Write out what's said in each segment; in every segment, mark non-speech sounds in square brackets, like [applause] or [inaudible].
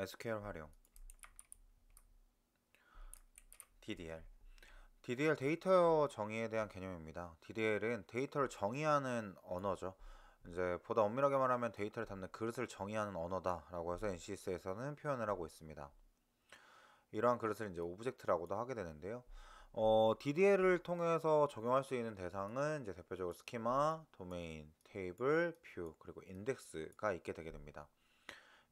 SQL 활용 DDL DDL 데이터 정의에 대한 개념입니다. DDL은 데이터를 정의하는 언어죠. 이제 보다 엄밀하게 말하면 데이터를 담는 그릇을 정의하는 언어다라고 해서 NCS에서는 표현을 하고 있습니다. 이러한 그릇을 이제 오브젝트라고도 하게 되는데요. 어, DDL을 통해서 적용할 수 있는 대상은 이제 대표적으로 스키마, 도메인, 테이블, 뷰, 그리고 인덱스가 있게 되게 됩니다.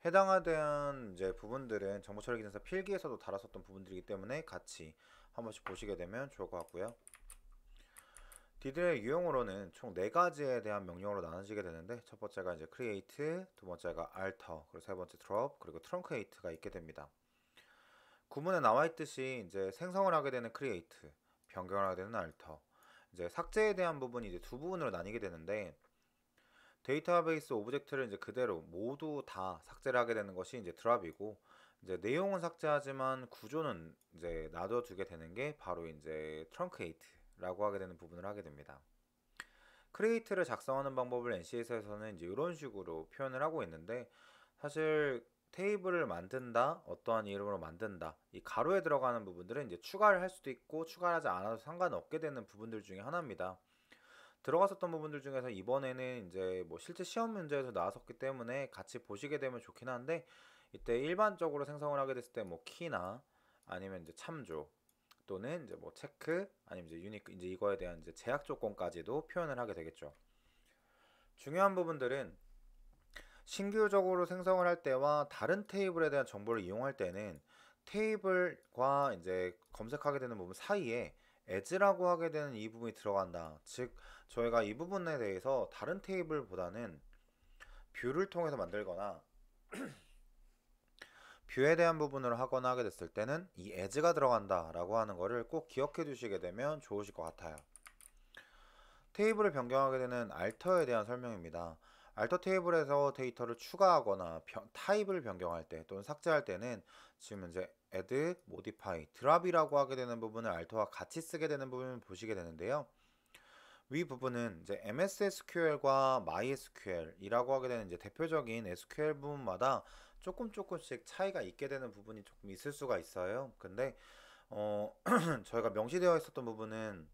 해당하는 이제 부분들은 정보처리 기능사 필기에서도 달았었던 부분들이기 때문에 같이 한 번씩 보시게 되면 좋을 것 같고요. 디들의 유형으로는 총 네 가지에 대한 명령으로 나눠지게 되는데 첫 번째가 이제 create, 두 번째가 alter, 그리고 세 번째 drop, 그리고 truncate가 있게 됩니다. 구문에 나와 있듯이 이제 생성을 하게 되는 create, 변경을 하게 되는 alter, 이제 삭제에 대한 부분이 이제 두 부분으로 나뉘게 되는데 데이터베이스 오브젝트를 이제 그대로 모두 다 삭제를 하게 되는 것이 이제 드랍이고 이제 내용은 삭제하지만 구조는 이제 놔둬두게 되는 게 바로 이제 트렁크에이트라고 하게 되는 부분을 하게 됩니다. 크레이트를 작성하는 방법을 NCS에서는 이제 이런 식으로 표현을 하고 있는데 사실 테이블을 만든다, 어떠한 이름으로 만든다, 이 가로에 들어가는 부분들은 이제 추가를 할 수도 있고 추가하지 않아도 상관없게 되는 부분들 중에 하나입니다. 들어갔었던 부분들 중에서 이번에는 이제 뭐 실제 시험 문제에서 나왔었기 때문에 같이 보시게 되면 좋긴 한데 이때 일반적으로 생성을 하게 됐을 때 뭐 키나 아니면 이제 참조 또는 이제 뭐 체크 아니면 이제 유니크 이제 이거에 대한 이제 제약 조건까지도 표현을 하게 되겠죠. 중요한 부분들은 신규적으로 생성을 할 때와 다른 테이블에 대한 정보를 이용할 때는 테이블과 이제 검색하게 되는 부분 사이에 as라고 하게 되는 이 부분이 들어간다. 즉 저희가 이 부분에 대해서 다른 테이블보다는 뷰를 통해서 만들거나 [clears throat] 뷰에 대한 부분을 하거나 하게 됐을 때는 이 as가 들어간다 라고 하는 거를 꼭 기억해 주시게 되면 좋으실 것 같아요. 테이블을 변경하게 되는 알터에 대한 설명입니다. 알터 테이블에서 데이터를 추가하거나 타입을 변경할 때 또는 삭제할 때는 지금 이제 add, modify, drop이라고 하게 되는 부분을 alt와 같이 쓰게 되는 부분을 보시게 되는데요. 위 부분은 이제 MS SQL과 MySQL이라고 하게 되는 이제 대표적인 SQL 부분마다 조금 조금씩 차이가 있게 되는 부분이 조금 있을 수가 있어요. 근데 어 [clears throat] 저희가 명시되어 있었던 부분은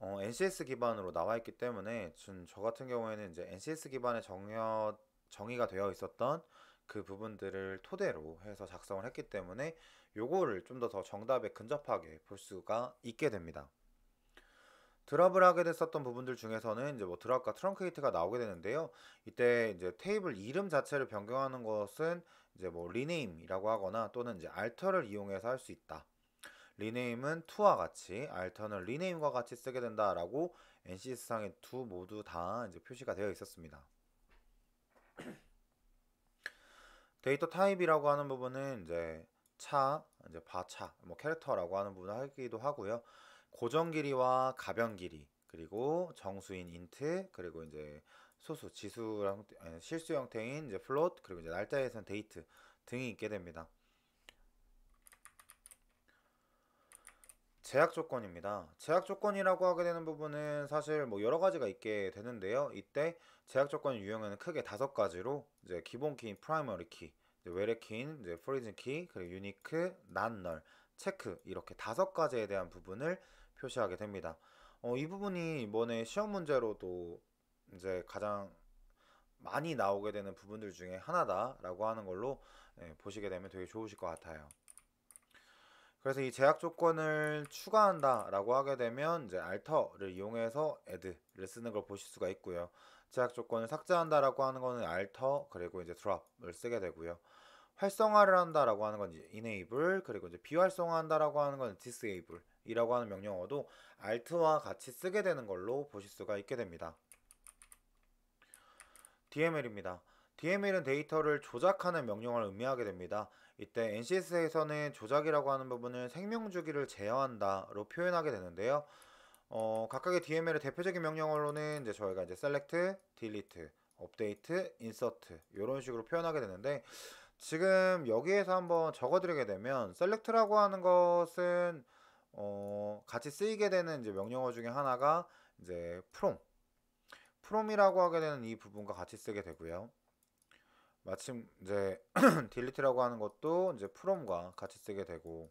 어, NCS 기반으로 나와 있기 때문에 지금 저 같은 경우에는 이제 NCS 기반의 정여, 정의가 되어 있었던 그 부분들을 토대로 해서 작성을 했기 때문에 요거를 좀 더 더 정답에 근접하게 볼 수가 있게 됩니다. 드랍을 하게 됐었던 부분들 중에서는 이제 뭐 드랍과 트렁크게이트가 나오게 되는데요. 이때 이제 테이블 이름 자체를 변경하는 것은 이제 뭐 리네임이라고 하거나 또는 이제 알터를 이용해서 할 수 있다. 리네임은 투와 같이 알터는 리네임과 같이 쓰게 된다라고 n c s 상에두 모두 다 이제 표시가 되어 있었습니다. 데이터 타입이라고 하는 부분은 이제 차, 이제 바차, 뭐 캐릭터라고 하는 부분을 하기도 하고요. 고정 길이와 가변 길이, 그리고 정수인 인트, 그리고 이제 소수 지수랑 예, 실수 형태인 이제 플롯, 그리고 이제 날짜에선 데이트 등이 있게 됩니다. 제약 조건입니다. 제약 조건이라고 하게 되는 부분은 사실 뭐 여러 가지가 있게 되는데요. 이때 제약 조건 유형에는 크게 다섯 가지로 이제 기본 키인 프라이머리 키, 외래 키인 이제 프리즌 키, 그리고 유니크, 난널, 체크 이렇게 다섯 가지에 대한 부분을 표시하게 됩니다. 어, 이 부분이 이번에 시험 문제로도 이제 가장 많이 나오게 되는 부분들 중에 하나다라고 하는 걸로 예, 보시게 되면 되게 좋으실 것 같아요. 그래서 이 제약 조건을 추가한다라고 하게 되면 이제 알터를 이용해서 애드를 쓰는 걸 보실 수가 있고요. 제약 조건을 삭제한다라고 하는 거는 알터 그리고 이제 드 r 을 쓰게 되고요. 활성화를 한다라고 하는 건 enable 그리고 이제 비활성화한다라고 하는 건 disable 이라고 하는 명령어도 alt와 같이 쓰게 되는 걸로 보실 수가 있게 됩니다. DML입니다. DML은 데이터를 조작하는 명령을 의미하게 됩니다. 이때 NCS에서는 조작이라고 하는 부분을 생명주기를 제어한다로 표현하게 되는데요. 어, 각각의 DML의 대표적인 명령어로는 이제 저희가 이제 select, delete, update, insert 이런 식으로 표현하게 되는데 지금 여기에서 한번 적어드리게 되면 select라고 하는 것은 어, 같이 쓰이게 되는 이제 명령어 중에 하나가 이제 from, from이라고 하게 되는 이 부분과 같이 쓰게 되고요. 마침 이제 [clears throat] 딜리트라고 하는 것도 이제 프롬과 같이 쓰게 되고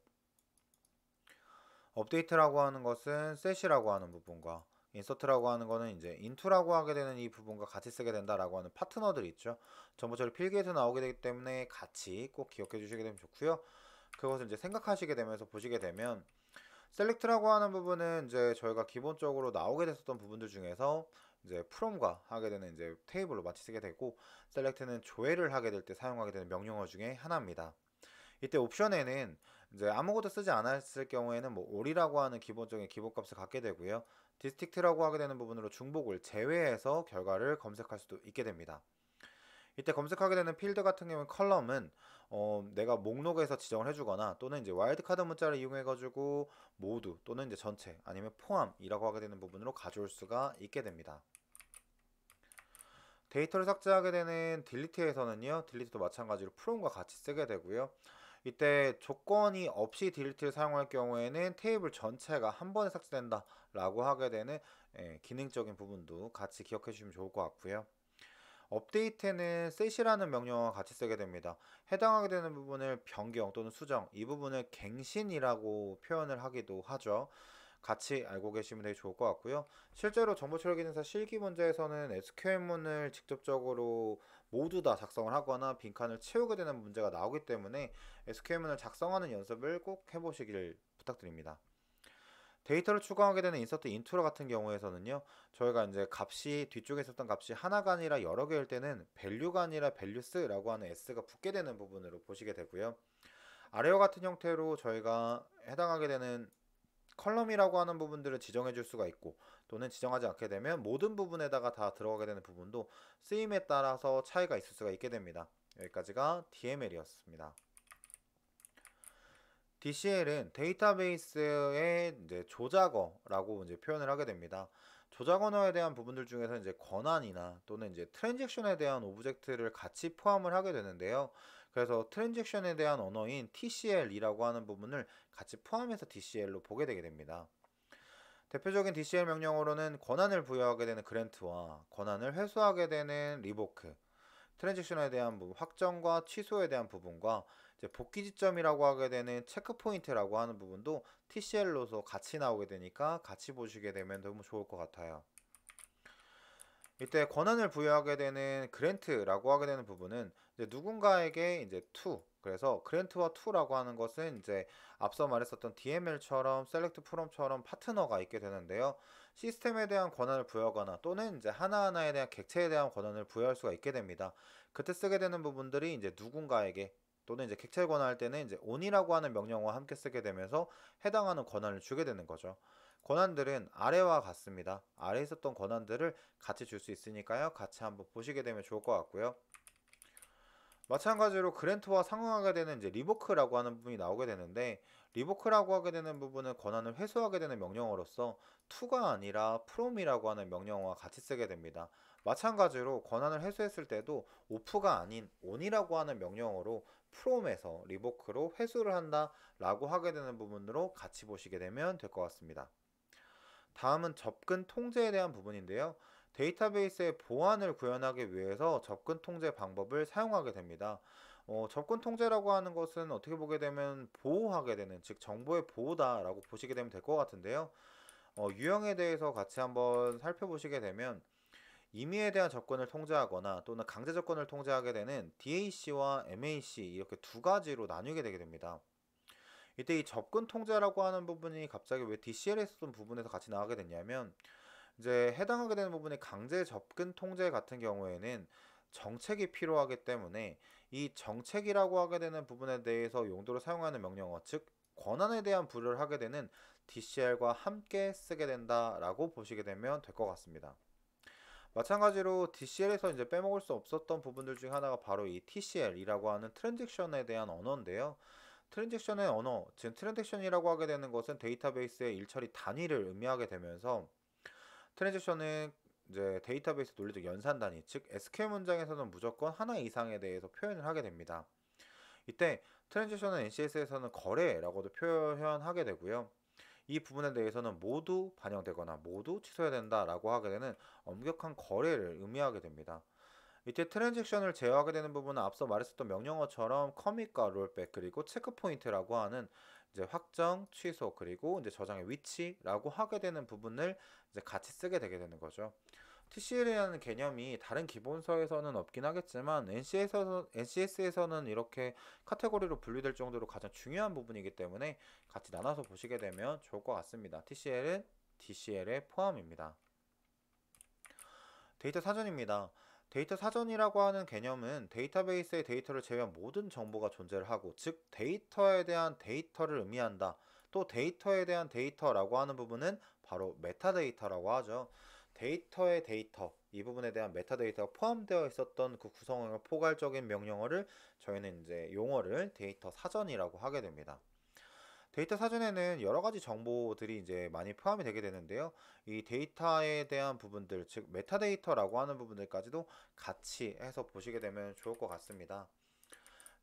업데이트라고 하는 것은 셋이라고 하는 부분과 인서트라고 하는 거는 이제 인투라고 하게 되는 이 부분과 같이 쓰게 된다라고 하는 파트너들이 있죠. 전부 저를필기해서 나오게 되기 때문에 같이 꼭 기억해 주시게 되면 좋고요. 그것을 이제 생각하시게 되면서 보시게 되면 셀렉트라고 하는 부분은 이제 저희가 기본적으로 나오게 됐었던 부분들 중에서 이제 프롬과 하게 되는 이제 테이블로 마치 쓰게 되고 셀렉트는 조회를 하게 될 때 사용하게 되는 명령어 중에 하나입니다. 이때 옵션에는 이제 아무것도 쓰지 않았을 경우에는 뭐 올이라고 하는 기본적인 기본값을 갖게 되고요. 디스틱트라고 하게 되는 부분으로 중복을 제외해서 결과를 검색할 수도 있게 됩니다. 이때 검색하게 되는 필드 같은 경우는 컬럼은 어, 내가 목록에서 지정을 해주거나 또는 이제 와일드카드 문자를 이용해가지고 모두 또는 이제 전체 아니면 포함이라고 하게 되는 부분으로 가져올 수가 있게 됩니다. 데이터를 삭제하게 되는 딜리트에서는요, 딜리트도 마찬가지로 프롬과 같이 쓰게 되고요. 이때 조건이 없이 딜리트를 사용할 경우에는 테이블 전체가 한 번에 삭제된다 라고 하게 되는 예, 기능적인 부분도 같이 기억해 주시면 좋을 것 같고요. 업데이트는 셋이라는 명령어와 같이 쓰게 됩니다. 해당하게 되는 부분을 변경 또는 수정, 이 부분을 갱신이라고 표현을 하기도 하죠. 같이 알고 계시면 되게 좋을 것 같고요. 실제로 정보처리기능사 실기 문제에서는 SQL문을 직접적으로 모두 다 작성을 하거나 빈칸을 채우게 되는 문제가 나오기 때문에 SQL문을 작성하는 연습을 꼭 해보시길 부탁드립니다. 데이터를 추가하게 되는 인서트 인트로 같은 경우에서는요 저희가 이제 값이 뒤쪽에 있었던 값이 하나가 아니라 여러 개일 때는 밸류가 아니라 밸류스라고 하는 s가 붙게 되는 부분으로 보시게 되고요 아래와 같은 형태로 저희가 해당하게 되는 컬럼이라고 하는 부분들을 지정해 줄 수가 있고 또는 지정하지 않게 되면 모든 부분에다가 다 들어가게 되는 부분도 쓰임에 따라서 차이가 있을 수가 있게 됩니다. 여기까지가 DML이었습니다. DCL은 데이터베이스의 이제 조작어라고 이제 표현을 하게 됩니다. 조작 언어에 대한 부분들 중에서 이제 권한이나 또는 이제 트랜잭션에 대한 오브젝트를 같이 포함을 하게 되는데요. 그래서 트랜잭션에 대한 언어인 TCL이라고 하는 부분을 같이 포함해서 DCL로 보게 되게 됩니다. 대표적인 DCL 명령어로는 권한을 부여하게 되는 그랜트와 권한을 회수하게 되는 리보크, 트랜잭션에 대한 부분, 확정과 취소에 대한 부분과 이제 복귀 지점이라고 하게 되는 체크 포인트라고 하는 부분도 TCL로서 같이 나오게 되니까 같이 보시게 되면 너무 좋을 것 같아요. 이때 권한을 부여하게 되는 그랜트라고 하게 되는 부분은 이제 누군가에게 이제 투 그래서 그랜트와 투라고 하는 것은 이제 앞서 말했었던 DML처럼 셀렉트 프롬처럼 파트너가 있게 되는데요. 시스템에 대한 권한을 부여하거나 또는 이제 하나하나에 대한 객체에 대한 권한을 부여할 수가 있게 됩니다. 그때 쓰게 되는 부분들이 이제 누군가에게 또는 이제 객체 권한할 때는 이제 on이라고 하는 명령어와 함께 쓰게 되면서 해당하는 권한을 주게 되는 거죠. 권한들은 아래와 같습니다. 아래 에 있었던 권한들을 같이 줄 수 있으니까요. 같이 한번 보시게 되면 좋을 것 같고요. 마찬가지로 그랜트와 상응하게 되는 이제 리보크라고 하는 부분이 나오게 되는데 리보크라고 하게 되는 부분은 권한을 회수하게 되는 명령어로서 투가 아니라 프롬이라고 하는 명령어와 같이 쓰게 됩니다. 마찬가지로 권한을 회수했을 때도 오프가 아닌 온이라고 하는 명령어로 프롬에서 리보크로 회수를 한다라고 하게 되는 부분으로 같이 보시게 되면 될 것 같습니다. 다음은 접근 통제에 대한 부분인데요. 데이터베이스의 보안을 구현하기 위해서 접근 통제 방법을 사용하게 됩니다. 어, 접근 통제라고 하는 것은 어떻게 보게 되면 보호하게 되는, 즉 정보의 보호다라고 보시게 되면 될 것 같은데요. 어, 유형에 대해서 같이 한번 살펴보시게 되면 임의에 대한 접근을 통제하거나 또는 강제 접근을 통제하게 되는 DAC와 MAC 이렇게 두 가지로 나뉘게 되게 됩니다. 이때 이 접근 통제라고 하는 부분이 갑자기 왜 DCL에 있던 부분에서 같이 나가게 됐냐면 이제 해당하게 되는 부분이 강제 접근 통제 같은 경우에는 정책이 필요하기 때문에 이 정책이라고 하게 되는 부분에 대해서 용도로 사용하는 명령어 즉 권한에 대한 부여를 하게 되는 DCL과 함께 쓰게 된다라고 보시게 되면 될 것 같습니다. 마찬가지로 DCL에서 이제 빼먹을 수 없었던 부분들 중 하나가 바로 이 TCL이라고 하는 트랜잭션에 대한 언어인데요. 트랜잭션의 언어, 즉 트랜잭션이라고 하게 되는 것은 데이터베이스의 일처리 단위를 의미하게 되면서 트랜잭션은 이제 데이터베이스 논리적 연산 단위, 즉 SQL 문장에서는 무조건 하나 이상에 대해서 표현을 하게 됩니다. 이때 트랜잭션은 NCS에서는 거래라고도 표현하게 되고요. 이 부분에 대해서는 모두 반영되거나 모두 취소해야 된다라고 하게 되는 엄격한 거래를 의미하게 됩니다. 이때 트랜잭션을 제어하게 되는 부분은 앞서 말했었던 명령어처럼 커밋과 롤백 그리고 체크포인트라고 하는 이제 확정, 취소 그리고 이제 저장의 위치라고 하게 되는 부분을 이제 같이 쓰게 되게 되는 거죠. TCL이라는 개념이 다른 기본서에서는 없긴 하겠지만 n c s 에서는 이렇게 카테고리로 분류될 정도로 가장 중요한 부분이기 때문에 같이 나눠서 보시게 되면 좋을 것 같습니다. TCL은 DCL에 포함입니다. 데이터 사전입니다. 데이터 사전이라고 하는 개념은 데이터베이스의 데이터를 제외한 모든 정보가 존재를 하고 즉 데이터에 대한 데이터를 의미한다. 또 데이터에 대한 데이터라고 하는 부분은 바로 메타데이터라고 하죠. 데이터의 데이터 이 부분에 대한 메타데이터가 포함되어 있었던 그 구성의 포괄적인 명령어를 저희는 이제 용어를 데이터 사전이라고 하게 됩니다. 데이터 사전에는 여러 가지 정보들이 이제 많이 포함이 되게 되는데요. 이 데이터에 대한 부분들, 즉 메타데이터라고 하는 부분들까지도 같이 해서 보시게 되면 좋을 것 같습니다.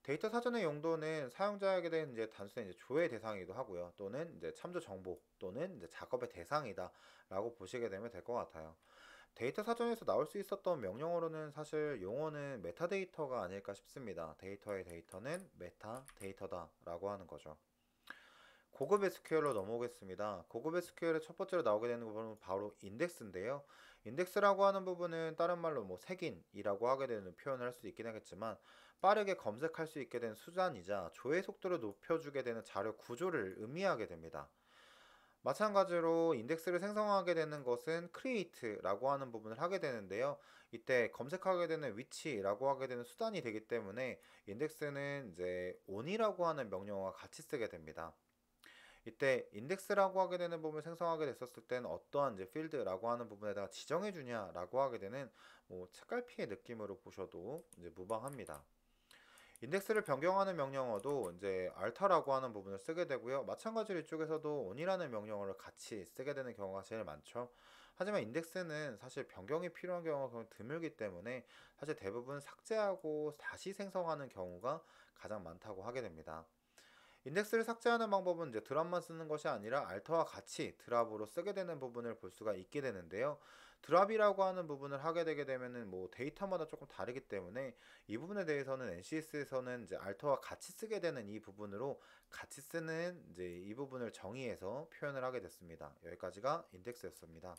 데이터 사전의 용도는 사용자에게 대한 이제 단순한 이제 조회 대상이기도 하고요. 또는 이제 참조 정보 또는 이제 작업의 대상이다라고 보시게 되면 될 것 같아요. 데이터 사전에서 나올 수 있었던 명령어로는 사실 용어는 메타데이터가 아닐까 싶습니다. 데이터의 데이터는 메타데이터다라고 하는 거죠. 고급 SQL로 넘어오겠습니다. 고급 SQL의 첫 번째로 나오게 되는 부분은 바로 인덱스인데요. 인덱스라고 하는 부분은 다른 말로 뭐 색인이라고 하게 되는 표현을 할 수 있긴 하겠지만 빠르게 검색할 수 있게 된 수단이자 조회 속도를 높여주게 되는 자료 구조를 의미하게 됩니다. 마찬가지로 인덱스를 생성하게 되는 것은 create라고 하는 부분을 하게 되는데요. 이때 검색하게 되는 위치라고 하게 되는 수단이 되기 때문에 인덱스는 이제 on이라고 하는 명령어와 같이 쓰게 됩니다. 이때 인덱스라고 하게 되는 부분 을 생성하게 됐었을 때는 어떠한 이제 필드라고 하는 부분에다가 지정해 주냐라고 하게 되는 뭐 책갈피의 느낌으로 보셔도 이제 무방합니다. 인덱스를 변경하는 명령어도 이제 알타라고 하는 부분을 쓰게 되고요. 마찬가지로 이쪽에서도 on이라는 명령어를 같이 쓰게 되는 경우가 제일 많죠. 하지만 인덱스는 사실 변경이 필요한 경우가 드물기 때문에 사실 대부분 삭제하고 다시 생성하는 경우가 가장 많다고 하게 됩니다. 인덱스를 삭제하는 방법은 이제 드랍만 쓰는 것이 아니라 알터와 같이 드랍으로 쓰게 되는 부분을 볼 수가 있게 되는데요. 드랍이라고 하는 부분을 하게 되게 되면은 뭐 데이터마다 조금 다르기 때문에 이 부분에 대해서는 NCS에서는 이제 알터와 같이 쓰게 되는 이 부분으로 같이 쓰는 이제 이 부분을 정의해서 표현을 하게 됐습니다. 여기까지가 인덱스였습니다.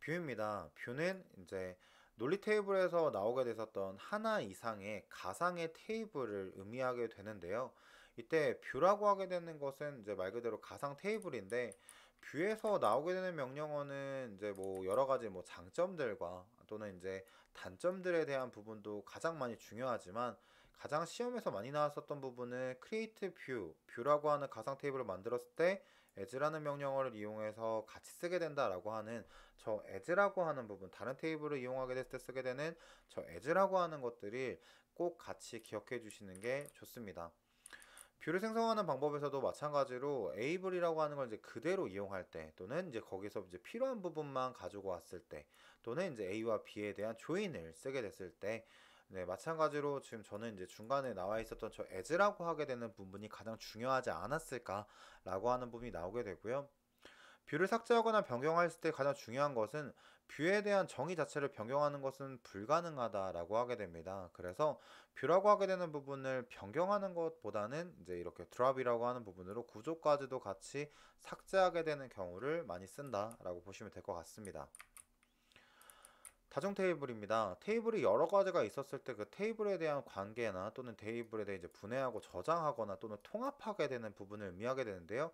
뷰입니다. 뷰는 이제 논리 테이블에서 나오게 됐었던 하나 이상의 가상의 테이블을 의미하게 되는데요. 이때 뷰라고 하게 되는 것은 이제 말 그대로 가상 테이블인데 뷰에서 나오게 되는 명령어는 이제 뭐 여러 가지 뭐 장점들과 또는 이제 단점들에 대한 부분도 가장 많이 중요하지만 가장 시험에서 많이 나왔었던 부분은 크리에이트 뷰, 뷰라고 하는 가상 테이블을 만들었을 때 as라는 명령어를 이용해서 같이 쓰게 된다라고 하는 저 as라고 하는 부분 다른 테이블을 이용하게 됐을 때 쓰게 되는 저 as라고 하는 것들이 꼭 같이 기억해 주시는 게 좋습니다. 뷰를 생성하는 방법에서도 마찬가지로 에이블이라고 하는 걸 이제 그대로 이용할 때 또는 이제 거기서 이제 필요한 부분만 가지고 왔을 때 또는 이제 A와 B에 대한 조인을 쓰게 됐을 때 네, 마찬가지로 지금 저는 이제 중간에 나와 있었던 저 에즈라고 하게 되는 부분이 가장 중요하지 않았을까라고 하는 부분이 나오게 되고요. 뷰를 삭제하거나 변경할때 가장 중요한 것은 뷰에 대한 정의 자체를 변경하는 것은 불가능하다라고 하게 됩니다. 그래서 뷰라고 하게 되는 부분을 변경하는 것보다는 이제 이렇게 드랍이라고 하는 부분으로 구조까지도 같이 삭제하게 되는 경우를 많이 쓴다라고 보시면 될 것 같습니다. 다중 테이블입니다. 테이블이 여러 가지가 있었을 때 그 테이블에 대한 관계나 또는 테이블에 대해 이제 분해하고 저장하거나 또는 통합하게 되는 부분을 의미하게 되는데요.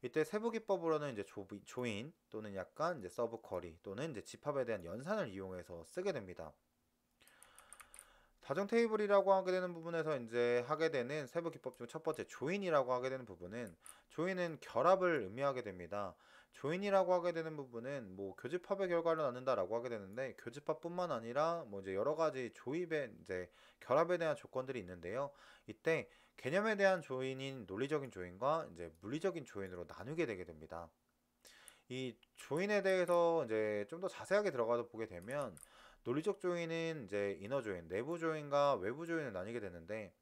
이때 세부 기법으로는 이제 조, 조인 또는 약간 이제 서브 쿼리 또는 이제 집합에 대한 연산을 이용해서 쓰게 됩니다. 다중 테이블이라고 하게 되는 부분에서 이제 하게 되는 세부 기법 중 첫 번째 조인이라고 하게 되는 부분은 조인은 결합을 의미하게 됩니다. 조인이라고 하게 되는 부분은 뭐 교집합의 결과를 낳는다라고 하게 되는데 교집합뿐만 아니라 뭐 이제 여러 가지 조입의 이제 결합에 대한 조건들이 있는데요. 이때 개념에 대한 조인인 논리적인 조인과 이제 물리적인 조인으로 나누게 되게 됩니다. 이 조인에 대해서 이제 좀 더 자세하게 들어가서 보게 되면 논리적 조인은 이제 이너 조인, 내부 조인과 외부 조인을 나뉘게 되는데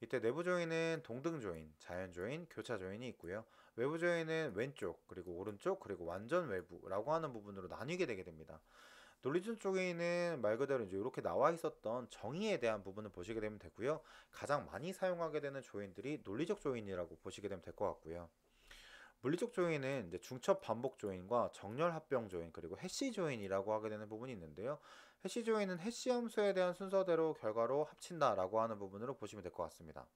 이때 내부 조인은 동등 조인, 자연 조인, 교차 조인이 있고요. 외부조회는 왼쪽, 그리고 오른쪽, 그리고 완전 외부라고 하는 부분으로 나뉘게 되게 됩니다. 논리준 쪽에는 말 그대로 이제 이렇게 나와 있었던 정의에 대한 부분을 보시게 되면 되고요. 가장 많이 사용하게 되는 조인들이 논리적 조인이라고 보시게 되면 될 것 같고요. 물리적 조인은 이제 중첩 반복 조인과 정렬 합병 조인 그리고 해시 조인이라고 하게 되는 부분이 있는데요. 해시 조인은 해시 함수에 대한 순서대로 결과로 합친다라고 하는 부분으로 보시면 될 것 같습니다.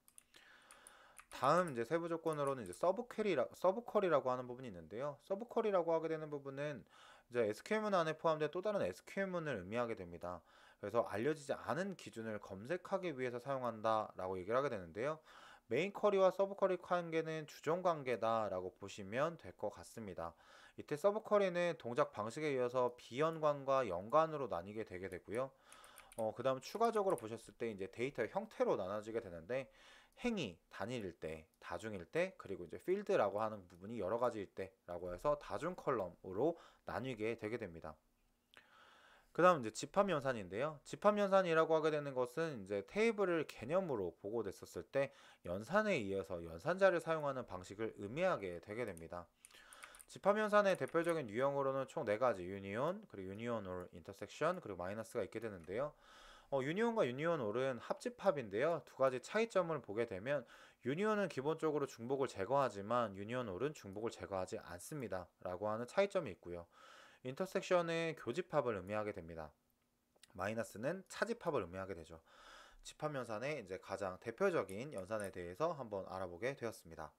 다음 이제 세부 조건으로는 이제 서브 퀘리라 서브 쿼리라고 하는 부분이 있는데요. 서브 쿼리라고 하게 되는 부분은 이제 SQL문 안에 포함된 또 다른 SQL문을 의미하게 됩니다. 그래서 알려지지 않은 기준을 검색하기 위해서 사용한다라고 얘기를 하게 되는데요. 메인 쿼리와 서브 쿼리 관계는 주종 관계다라고 보시면 될 것 같습니다. 이때 서브 쿼리는 동작 방식에 이어서 비연관과 연관으로 나뉘게 되게 되고요. 어, 그 다음 추가적으로 보셨을 때 이제 데이터 형태로 나눠지게 되는데 행위, 단일일 때, 다중일 때, 그리고 이제 필드라고 하는 부분이 여러 가지일 때라고 해서 다중 컬럼으로 나뉘게 되게 됩니다. 그 다음 이제 집합연산인데요. 집합연산이라고 하게 되는 것은 이제 테이블을 개념으로 보고됐었을 때 연산에 의해서 연산자를 사용하는 방식을 의미하게 되게 됩니다. 집합연산의 대표적인 유형으로는 총 4가지 유니온, 그리고 유니온 올 인터섹션, 그리고 마이너스가 있게 되는데요. 어, 유니온과 유니온 올은 합집합인데요. 두 가지 차이점을 보게 되면 유니온은 기본적으로 중복을 제거하지만 유니온 올은 중복을 제거하지 않습니다. 라고 하는 차이점이 있고요. 인터섹션은 교집합을 의미하게 됩니다. 마이너스는 차집합을 의미하게 되죠. 집합연산의 이제 가장 대표적인 연산에 대해서 한번 알아보게 되었습니다.